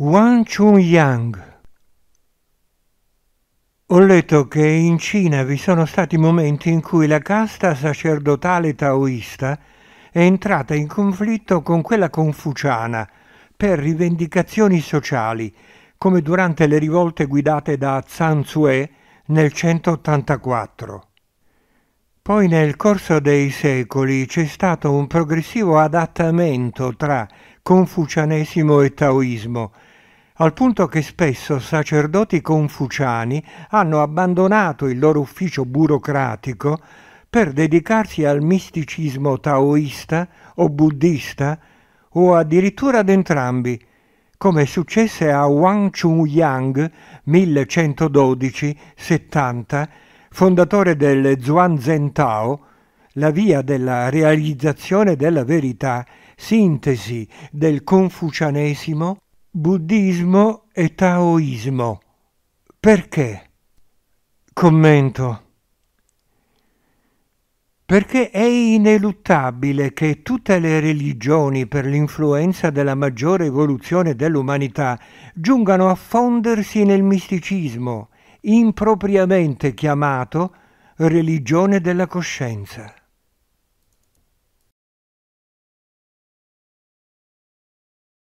Wang Chun-yang. Ho letto che in Cina vi sono stati momenti in cui la casta sacerdotale taoista è entrata in conflitto con quella confuciana per rivendicazioni sociali, come durante le rivolte guidate da Zhang Zue nel 184. Poi nel corso dei secoli c'è stato un progressivo adattamento tra confucianesimo e taoismo, al punto che spesso sacerdoti confuciani hanno abbandonato il loro ufficio burocratico per dedicarsi al misticismo taoista o buddista o addirittura ad entrambi, come successe a Wang Chung-yang 1112-70, fondatore del Zhuan Zen Tao, la via della realizzazione della verità, sintesi del confucianesimo Buddismo e Taoismo. Perché? Commento. Perché è ineluttabile che tutte le religioni, per l'influenza della maggiore evoluzione dell'umanità, giungano a fondersi nel misticismo, impropriamente chiamato religione della coscienza.